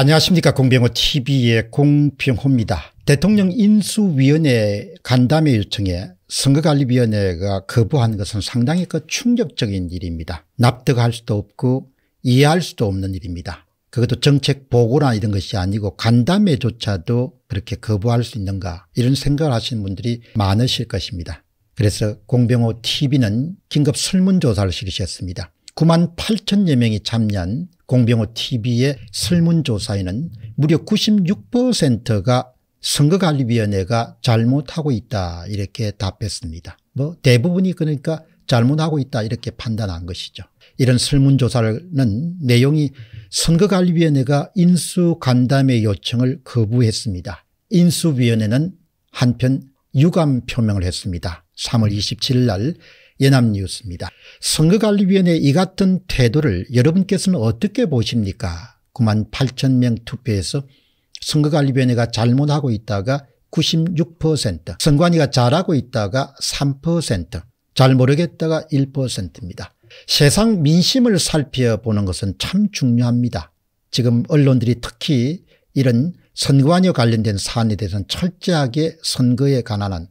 안녕하십니까 공병호 tv의 공병호입니다. 대통령 인수위원회 간담회 요청에 선거관리위원회가 거부한 것은 상당히 그 충격적인 일입니다. 납득할 수도 없고 이해할 수도 없는 일입니다. 그것도 정책 보고나 이런 것이 아니고 간담회조차도 그렇게 거부할 수 있는가 이런 생각을 하시는 분들이 많으실 것입니다. 그래서 공병호 tv는 긴급 설문조사를 실시했습니다. 9만 8천여 명이 참여한 공병호 tv의 설문조사에는 무려 96%가 선거관리위원회가 잘못하고 있다 이렇게 답했습니다. 뭐 대부분이 그러니까 잘못하고 있다 이렇게 판단한 것이죠. 이런 설문조사는 내용이 선거관리위원회가 인수간담회 요청을 거부했습니다. 인수위원회는 한편 유감 표명을 했습니다. 3월 27일 날 예남뉴스입니다 선거관리위원회 이 같은 태도를 여러분께서는 어떻게 보십니까? 9만 8천 명 투표에서 선거관리위원회가 잘못하고 있다가 96% 선관위가 잘하고 있다가 3%잘 모르겠다가 1%입니다. 세상 민심을 살펴보는 것은 참 중요합니다. 지금 언론들이 특히 이런 선관위 와 관련된 사안에 대해서는 철저하게 선거에 관한 한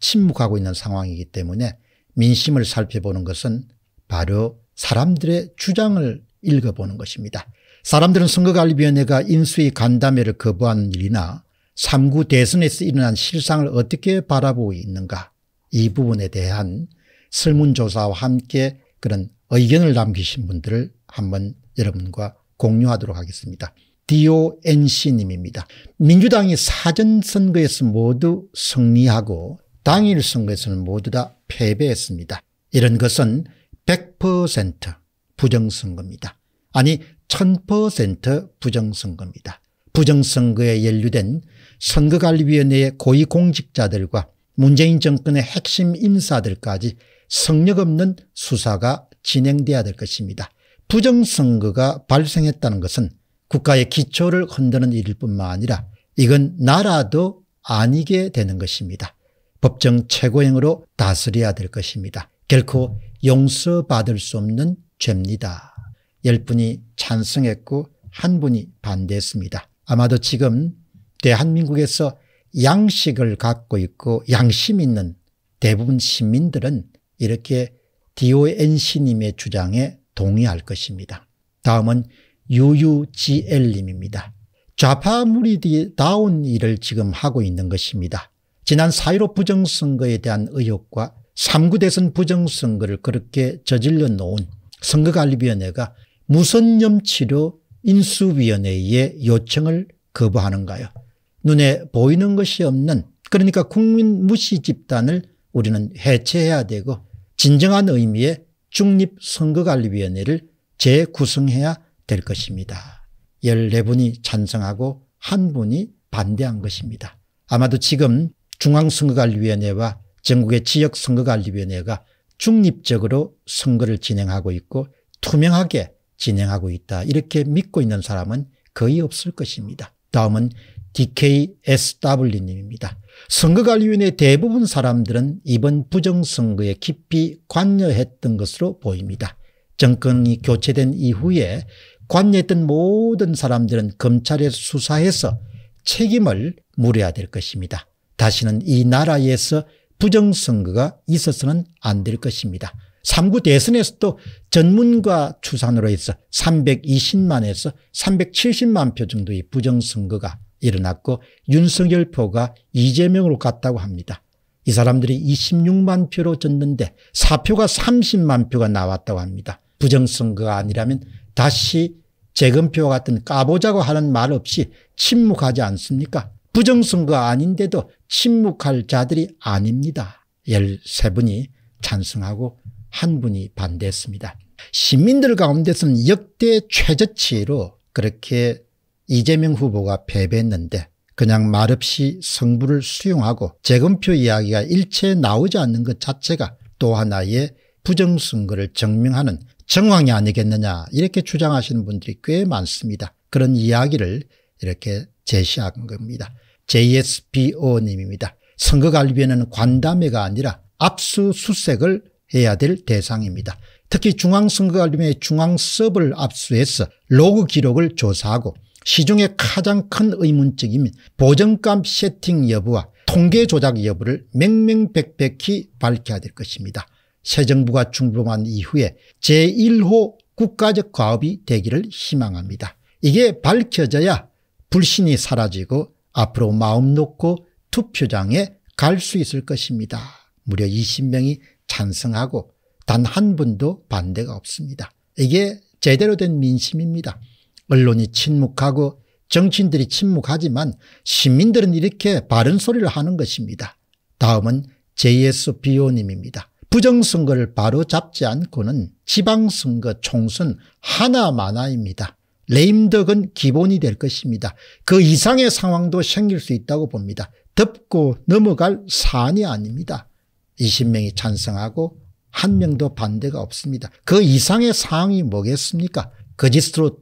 침묵하고 있는 상황이기 때문에 민심을 살펴보는 것은 바로 사람들의 주장을 읽어보는 것입니다. 사람들은 선거관리위원회가 인수위 간담회를 거부한 일이나 3구 대선에서 일어난 실상을 어떻게 바라보고 있는가 이 부분에 대한 설문조사와 함께 그런 의견을 남기신 분들을 한번 여러분과 공유하도록 하겠습니다. DONC님입니다. 민주당이 사전선거에서 모두 승리하고 당일 선거에서는 모두 다 패배했습니다. 이런 것은 100% 부정선거입니다. 아니 1000% 부정선거입니다. 부정선거에 연루된 선거관리위원회의 고위공직자들과 문재인 정권의 핵심 인사들까지 성력 없는 수사가 진행돼야 될 것입니다. 부정선거가 발생했다는 것은 국가의 기초를 흔드는 일일 뿐만 아니라 이건 나라도 아니게 되는 것입니다. 법정 최고형으로 다스려야 될 것입니다. 결코 용서받을 수 없는 죄입니다. 열 분이 찬성했고 한 분이 반대했습니다. 아마도 지금 대한민국에서 양식을 갖고 있고 양심 있는 대부분 시민들은 이렇게 DONC님의 주장에 동의할 것입니다. 다음은 UUGL님입니다. 좌파 무리다운 일을 지금 하고 있는 것입니다. 지난 4.15 부정선거에 대한 의혹과 3구 대선 부정선거를 그렇게 저질러 놓은 선거관리위원회가 무선 염치료 인수위원회의 요청을 거부하는가요 눈에 보이는 것이 없는 그러니까 국민 무시 집단을 우리는 해체해야 되고 진정한 의미의 중립선거관리위원회를 재구성해야 될 것입니다. 14분이 찬성하고 한 분이 반대한 것입니다. 아마도 지금 중앙선거관리위원회와 전국의 지역선거관리위원회가 중립적으로 선거를 진행하고 있고 투명하게 진행하고 있다. 이렇게 믿고 있는 사람은 거의 없을 것입니다. 다음은 DKSW님입니다. 선거관리위원회 대부분 사람들은 이번 부정선거에 깊이 관여했던 것으로 보입니다. 정권이 교체된 이후에 관여했던 모든 사람들은 검찰에 수사해서 책임을 물어야 될 것입니다. 다시는 이 나라에서 부정선거가 있어서는 안 될 것입니다. 3구 대선에서도 전문가 추산으로 해서 320만에서 370만 표 정도의 부정선거가 일어났고 윤석열 표가 이재명으로 갔다고 합니다. 이 사람들이 26만 표로 졌는데 사표가 30만 표가 나왔다고 합니다. 부정선거가 아니라면 다시 재검표와 같은 까보자고 하는 말 없이 침묵하지 않습니까? 부정선거 아닌데도 침묵할 자들이 아닙니다. 13분이 찬성하고 한 분이 반대했습니다. 시민들 가운데서는 역대 최저치로 그렇게 이재명 후보가 패배했는데 그냥 말없이 성부를 수용하고 재검표 이야기가 일체 나오지 않는 것 자체가 또 하나의 부정선거를 증명하는 정황이 아니겠느냐 이렇게 주장하시는 분들이 꽤 많습니다. 그런 이야기를 이렇게 제시한 겁니다. JSBO님입니다. 선거관리위는 관담회가 아니라 압수수색을 해야 될 대상입니다. 특히 중앙선거관리위원 중앙섭을 압수해서 로그 기록을 조사하고 시중의 가장 큰 의문점인 보정값 세팅 여부와 통계 조작 여부를 맹맹백백히 밝혀야 될 것입니다. 새 정부가 충분한 이후에 제1호 국가적 과업이 되기를 희망합니다. 이게 밝혀져야 불신이 사라지고 앞으로 마음 놓고 투표장에 갈 수 있을 것입니다. 무려 20명이 찬성하고 단 한 분도 반대가 없습니다. 이게 제대로 된 민심입니다. 언론이 침묵하고 정치인들이 침묵하지만 시민들은 이렇게 바른 소리를 하는 것입니다. 다음은 JS 비오님입니다. 부정선거를 바로 잡지 않고는 지방선거 총선 하나마나입니다. 레임덕은 기본이 될 것입니다. 그 이상의 상황도 생길 수 있다고 봅니다. 덮고 넘어갈 사안이 아닙니다. 20명이 찬성하고 한 명도 반대가 없습니다. 그 이상의 상황이 뭐겠습니까? 거짓으로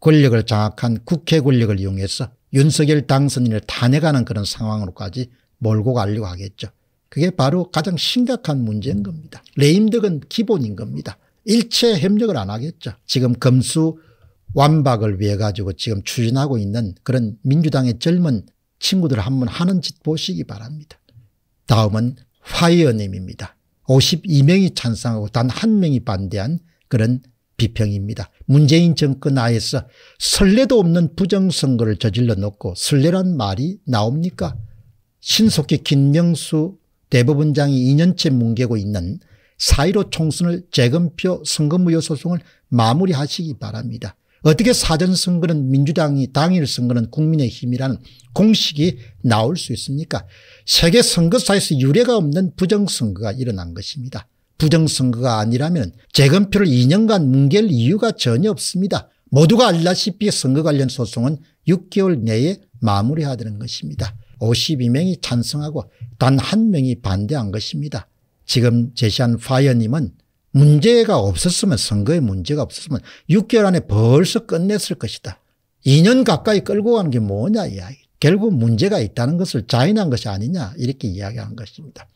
권력을 장악한 국회 권력을 이용해서 윤석열 당선인을 탄핵하는 그런 상황으로까지 몰고 가려고 하겠죠. 그게 바로 가장 심각한 문제인 겁니다. 레임덕은 기본인 겁니다. 일체 협력을 안 하겠죠. 지금 검수 완박을 위해 가지고 지금 추진하고 있는 그런 민주당의 젊은 친구들 한 번 하는 짓 보시기 바랍니다. 다음은 화이어님입니다 52명이 찬성하고 단 한 명이 반대한 그런 비평입니다. 문재인 정권 아에서설례도 없는 부정선거를 저질러 놓고 설레란 말이 나옵니까? 신속히 김명수 대법원장이 2년째 뭉개고 있는 4.15 총선을 재검표 선거무효 소송을 마무리하시기 바랍니다. 어떻게 사전선거는 민주당이 당일 선거는 국민의힘이라는 공식이 나올 수 있습니까 세계 선거사에서 유례가 없는 부정선거가 일어난 것입니다. 부정선거가 아니라면 재검표를 2년간 뭉갤 이유가 전혀 없습니다. 모두가 알다시피 선거 관련 소송은 6개월 내에 마무리해야 되는 것입니다. 52명이 찬성하고 단 한 명이 반대한 것입니다. 지금 제시한 파이어님은 문제가 없었으면 선거에 문제가 없었으면 6개월 안에 벌써 끝냈을 것이다. 2년 가까이 끌고 가는 게 뭐냐 이야기. 결국 문제가 있다는 것을 자인한 것이 아니냐 이렇게 이야기한 것입니다.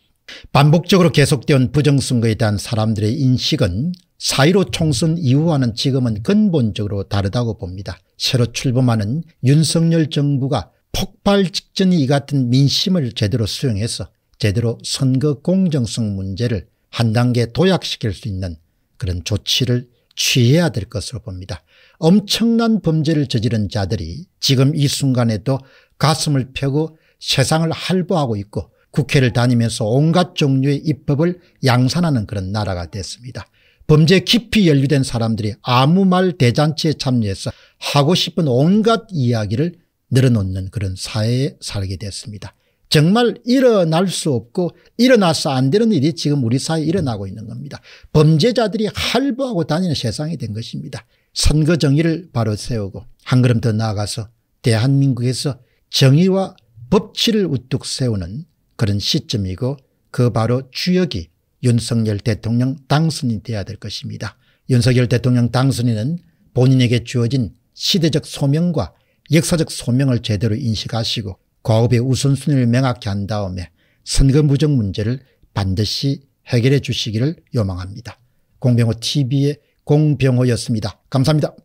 반복적으로 계속된 부정선거에 대한 사람들의 인식은 사1로 총선 이후와는 지금은 근본적으로 다르다고 봅니다. 새로 출범하는 윤석열 정부가 폭발 직전이 이 같은 민심을 제대로 수용해서 제대로 선거 공정성 문제를 한 단계 도약시킬 수 있는 그런 조치를 취해야 될 것으로 봅니다. 엄청난 범죄를 저지른 자들이 지금 이 순간에도 가슴을 펴고 세상을 할보하고 있고 국회를 다니면서 온갖 종류의 입법을 양산하는 그런 나라가 됐습니다. 범죄 깊이 연루된 사람들이 아무 말 대잔치에 참여해서 하고 싶은 온갖 이야기를 늘어놓는 그런 사회에 살게 됐습니다. 정말 일어날 수 없고 일어나서 안 되는 일이 지금 우리 사회에 일어나고 있는 겁니다. 범죄자들이 할부하고 다니는 세상이 된 것입니다. 선거 정의를 바로 세우고 한 걸음 더 나아가서 대한민국에서 정의와 법치를 우뚝 세우는 그런 시점이고 그 바로 주역이 윤석열 대통령 당선이 돼야 될 것입니다. 윤석열 대통령 당선인은 본인에게 주어진 시대적 소명과 역사적 소명을 제대로 인식하시고 과업의 우선순위를 명확히 한 다음에 선거 부정 문제를 반드시 해결해 주시기를 요망합니다. 공병호 TV의 공병호였습니다. 감사합니다.